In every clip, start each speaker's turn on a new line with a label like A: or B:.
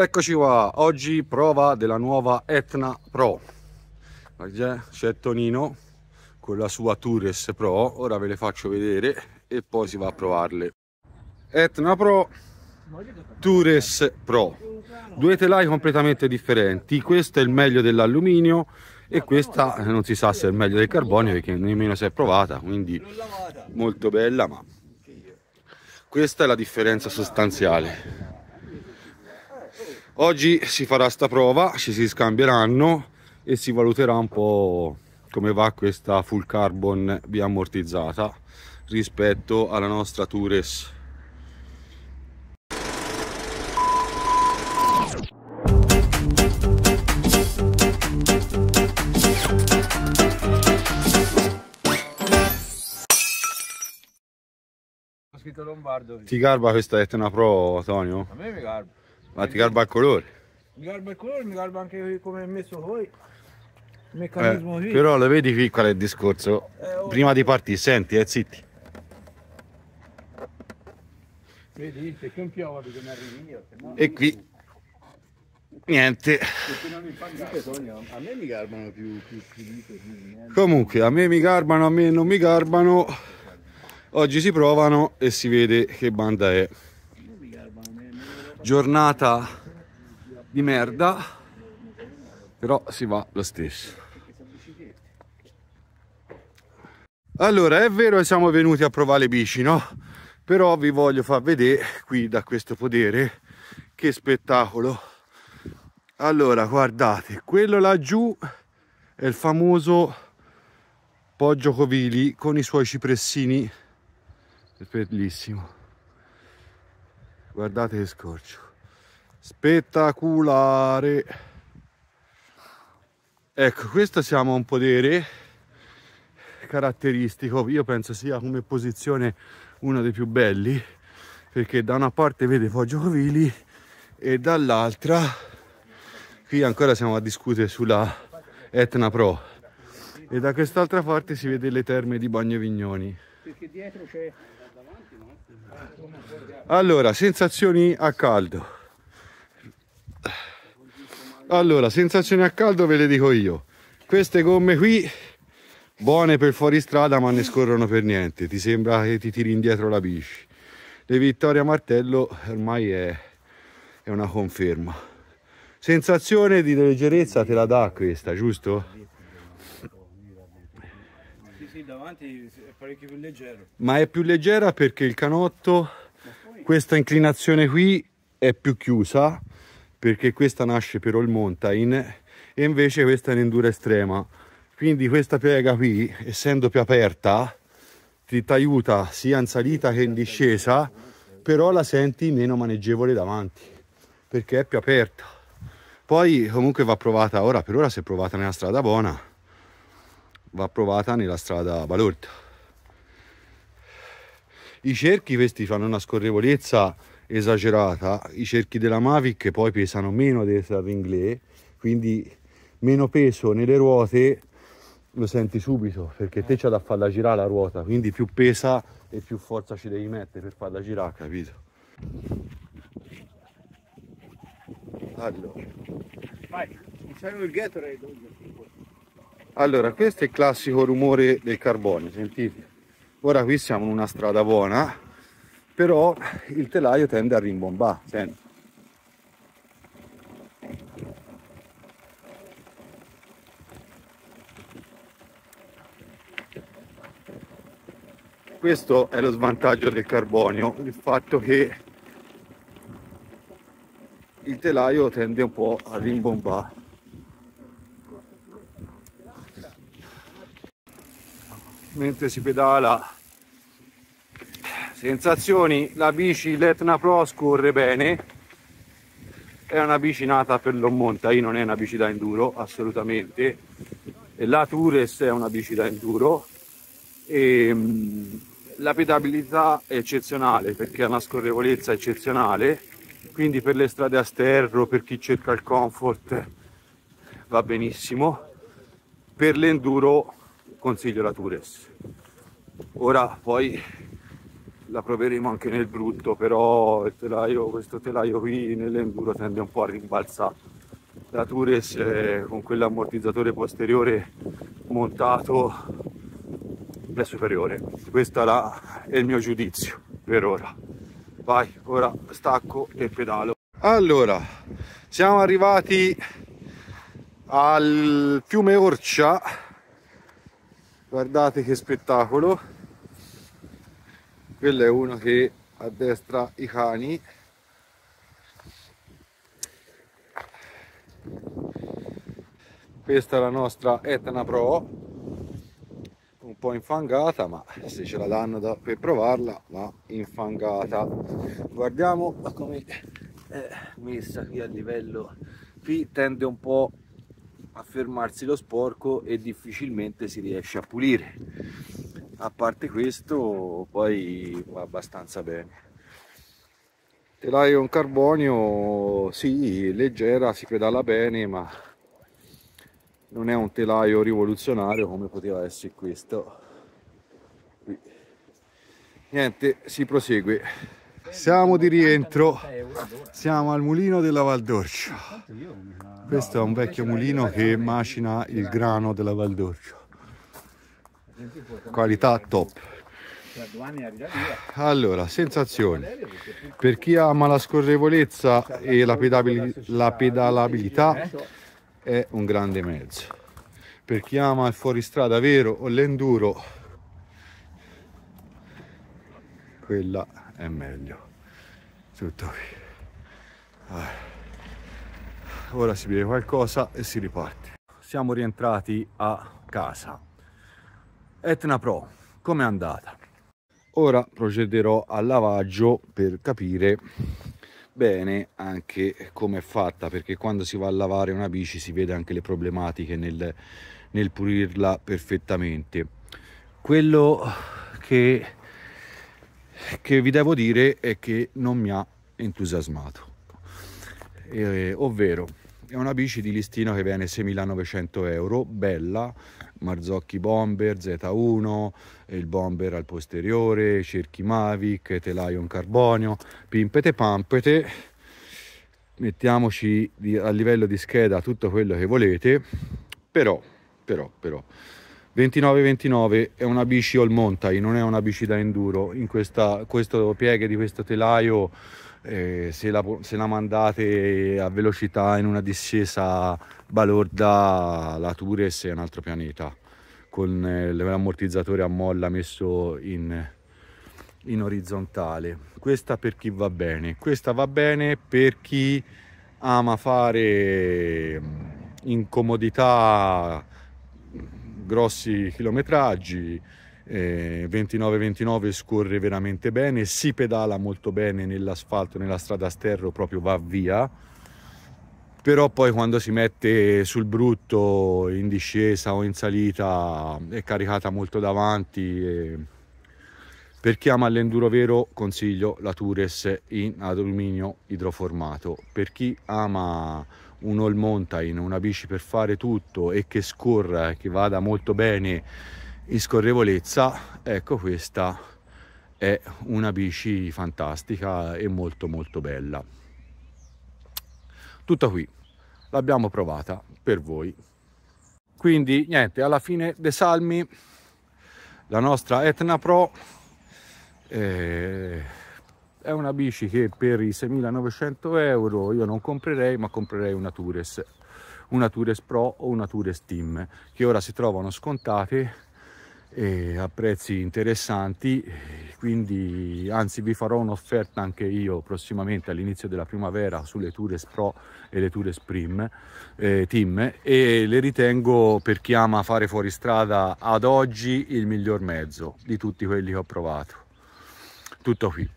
A: Eccoci qua, oggi prova della nuova Etna Pro. C'è Tonino con la sua Tourist Pro, ora ve le faccio vedere e poi si va a provarle. Etna Pro, Tourist Pro, due telai completamente differenti, questo è il meglio dell'alluminio e questa non si sa se è il meglio del carbonio perché nemmeno si è provata, quindi molto bella ma questa è la differenza sostanziale Oggi si farà sta prova, ci si scambieranno e si valuterà un po' come va questa full carbon biammortizzata rispetto alla nostra Tourist Ti garba questa Etna Pro, Tonio? A me mi garba. Ma ti garba il colore? Mi garba il colore, mi garba anche come è messo voi. Il meccanismo eh, qui. Però lo vedi qui qual è il discorso? Eh, oh, Prima di partire, senti, eh, zitti. Vedi, se che un piove che mi arrivi io. No, e qui... Niente. A me mi garbano più, più, più Comunque, a me mi garbano, a me non mi garbano. Oggi si provano e si vede che banda è giornata di merda, però si va lo stesso. Allora, è vero che siamo venuti a provare le bici, no? Però vi voglio far vedere qui da questo podere che spettacolo. Allora, guardate, quello laggiù è il famoso Poggio Covili con i suoi cipressini. È bellissimo guardate che scorcio spettacolare ecco questo siamo un podere caratteristico io penso sia come posizione uno dei più belli perché da una parte vede Poggio Covili e dall'altra qui ancora siamo a discutere sulla Etna Pro e da quest'altra parte si vede le terme di Bagnovignoni perché dietro c'è allora sensazioni a caldo allora sensazioni a caldo ve le dico io queste gomme qui buone per fuoristrada ma ne scorrono per niente ti sembra che ti tiri indietro la bici le Vittoria Martello ormai è, è una conferma sensazione di leggerezza te la dà questa giusto? sì, davanti è parecchio più leggero. Ma è più leggera perché il canotto, poi... questa inclinazione qui è più chiusa, perché questa nasce per all mountain e invece questa è un'endura estrema. Quindi questa piega qui, essendo più aperta, ti aiuta sia in salita che in discesa, però la senti meno maneggevole davanti, perché è più aperta. Poi comunque va provata, ora per ora si è provata nella strada buona, va provata nella strada balorda i cerchi questi fanno una scorrevolezza esagerata i cerchi della Mavic poi pesano meno delle strade quindi meno peso nelle ruote lo senti subito perché te c'è da farla girare la ruota quindi più pesa e più forza ci devi mettere per farla girare capito allora vai non c'è il ghetto allora, questo è il classico rumore del carbonio, sentite. Ora qui siamo in una strada buona, però il telaio tende a rimbombare, senti. questo è lo svantaggio del carbonio il fatto che il telaio tende un po' a rimbombare mentre si pedala sensazioni la bici l'Etna Pro scorre bene è una bici nata per l'on mountain non è una bici da enduro assolutamente e la Tourist è una bici da enduro e mm, la pedabilità è eccezionale perché ha una scorrevolezza eccezionale quindi per le strade a sterro per chi cerca il comfort va benissimo per l'enduro consiglio la Tures. Ora poi la proveremo anche nel brutto, però telaio, questo telaio qui nell'enduro tende un po' a rimbalzare. La Tures eh, con quell'ammortizzatore posteriore montato è superiore. Questo è il mio giudizio per ora. Vai, ora stacco e pedalo. Allora, siamo arrivati al fiume Orcia guardate che spettacolo quello è uno che addestra i cani questa è la nostra Etna Pro un po' infangata ma se ce la danno da, per provarla va infangata guardiamo come è messa qui a livello qui tende un po' a fermarsi lo sporco e difficilmente si riesce a pulire a parte questo poi va abbastanza bene telaio in carbonio sì leggera si pedala bene ma non è un telaio rivoluzionario come poteva essere questo niente si prosegue siamo di rientro, siamo al mulino della Valdorcio. Questo è un vecchio mulino che macina il grano della Valdorcio. Qualità top. Allora, sensazioni. Per chi ama la scorrevolezza e la, la pedalabilità è un grande mezzo. Per chi ama il fuoristrada vero o l'enduro, quella è meglio. Tutto qui. Ah. Ora si beve qualcosa e si riparte. Siamo rientrati a casa. Etna Pro, com'è andata? Ora procederò al lavaggio per capire bene anche come è fatta perché quando si va a lavare una bici si vede anche le problematiche nel, nel pulirla perfettamente quello che che vi devo dire è che non mi ha entusiasmato, eh, ovvero è una bici di listino che viene 6.900 euro, bella, Marzocchi Bomber Z1, il Bomber al posteriore, cerchi Mavic, telaio in carbonio, pimpete pampete, mettiamoci a livello di scheda tutto quello che volete, però, però, però, 2929 è una bici all mountain, non è una bici da enduro. In questa, questo pieghe di questo telaio, eh, se, la, se, la, mandate a velocità in una discesa balorda, la Tures è un altro pianeta. Con eh, l'ammortizzatore a molla messo in, in orizzontale. Questa per chi va bene. Questa va bene per chi ama fare mm, incomodità grossi chilometraggi, 29-29 eh, scorre veramente bene, si pedala molto bene nell'asfalto, nella strada a sterro proprio va via, però poi quando si mette sul brutto in discesa o in salita è caricata molto davanti. E... Per chi ama l'enduro vero consiglio la Tures in alluminio idroformato, per chi ama un all mountain, una bici per fare tutto e che scorra, che vada molto bene in scorrevolezza, ecco questa è una bici fantastica e molto molto bella. Tutta qui, l'abbiamo provata per voi. Quindi niente, alla fine dei salmi la nostra Etna Pro eh, è una bici che per i 6.900 euro io non comprerei ma comprerei una Tourist una Tourist Pro o una Tourist Team che ora si trovano scontate a prezzi interessanti quindi anzi vi farò un'offerta anche io prossimamente all'inizio della primavera sulle Tours Pro e le Tours Prim eh, Team e le ritengo per chi ama fare fuoristrada ad oggi il miglior mezzo di tutti quelli che ho provato tutto qui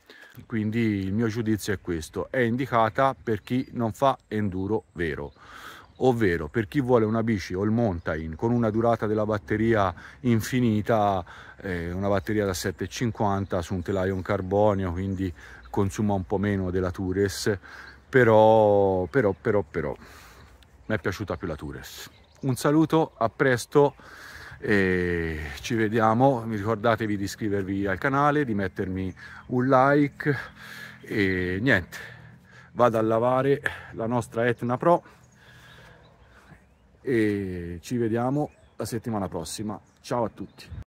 A: quindi il mio giudizio è questo è indicata per chi non fa enduro vero ovvero per chi vuole una bici all mountain con una durata della batteria infinita eh, una batteria da 7,50 su un telaio in carbonio quindi consuma un po' meno della tures però però però però mi è piaciuta più la tures un saluto a presto e ci vediamo, ricordatevi di iscrivervi al canale, di mettermi un like e niente, vado a lavare la nostra Etna Pro e ci vediamo la settimana prossima, ciao a tutti!